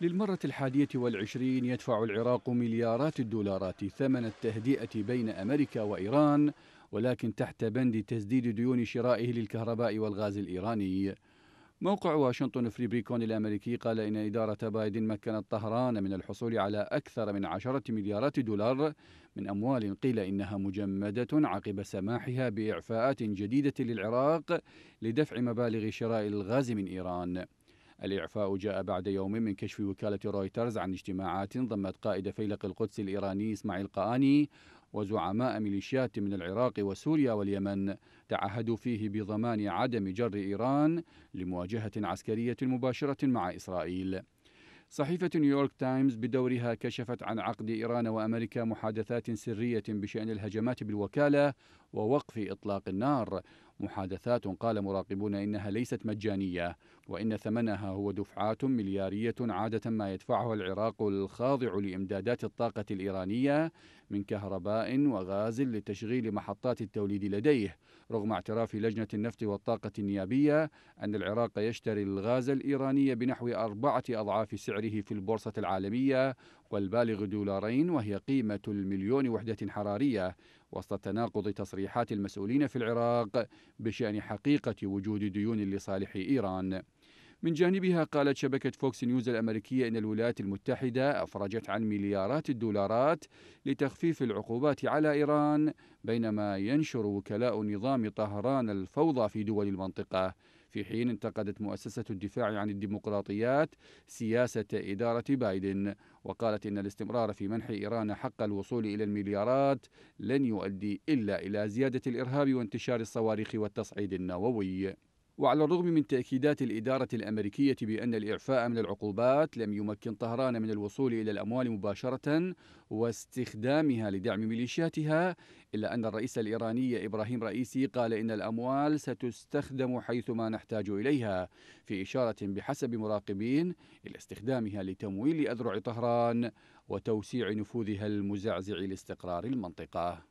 للمرة الحادية والعشرين يدفع العراق مليارات الدولارات ثمن التهدئة بين أمريكا وإيران ولكن تحت بند تسديد ديون شرائه للكهرباء والغاز الإيراني موقع واشنطن فري بريكون الأمريكي قال إن إدارة بايدن مكنت طهران من الحصول على أكثر من عشرة مليارات دولار من أموال قيل إنها مجمدة عقب سماحها بإعفاءات جديدة للعراق لدفع مبالغ شراء الغاز من إيران الإعفاء جاء بعد يوم من كشف وكالة رويترز عن اجتماعات ضمت قائد فيلق القدس الإيراني إسماعيل قاني وزعماء ميليشيات من العراق وسوريا واليمن تعهدوا فيه بضمان عدم جر إيران لمواجهة عسكرية مباشرة مع إسرائيل صحيفة نيويورك تايمز بدورها كشفت عن عقد إيران وأمريكا محادثات سرية بشأن الهجمات بالوكالة ووقف إطلاق النار محادثات قال مراقبون إنها ليست مجانية وإن ثمنها هو دفعات مليارية عادة ما يدفعها العراق الخاضع لإمدادات الطاقة الإيرانية من كهرباء وغاز لتشغيل محطات التوليد لديه رغم اعتراف لجنة النفط والطاقة النيابية أن العراق يشتري الغاز الإيراني بنحو أربعة أضعاف سعره في البورصة العالمية والبالغ دولارين وهي قيمة المليون وحدة حرارية وسط تناقض تصريحات المسؤولين في العراق بشأن حقيقة وجود ديون لصالح إيران من جانبها قالت شبكة فوكس نيوز الأمريكية أن الولايات المتحدة أفرجت عن مليارات الدولارات لتخفيف العقوبات على إيران بينما ينشر وكلاء نظام طهران الفوضى في دول المنطقة في حين انتقدت مؤسسة الدفاع عن الديمقراطيات سياسة إدارة بايدن وقالت إن الاستمرار في منح إيران حق الوصول إلى المليارات لن يؤدي إلا إلى زيادة الإرهاب وانتشار الصواريخ والتصعيد النووي وعلى الرغم من تأكيدات الإدارة الأمريكية بأن الإعفاء من العقوبات لم يمكن طهران من الوصول إلى الأموال مباشرة واستخدامها لدعم ميليشياتها إلا أن الرئيس الإيراني إبراهيم رئيسي قال إن الأموال ستستخدم حيثما نحتاج إليها في إشارة بحسب مراقبين إلى استخدامها لتمويل أذرع طهران وتوسيع نفوذها المزعزع لاستقرار المنطقة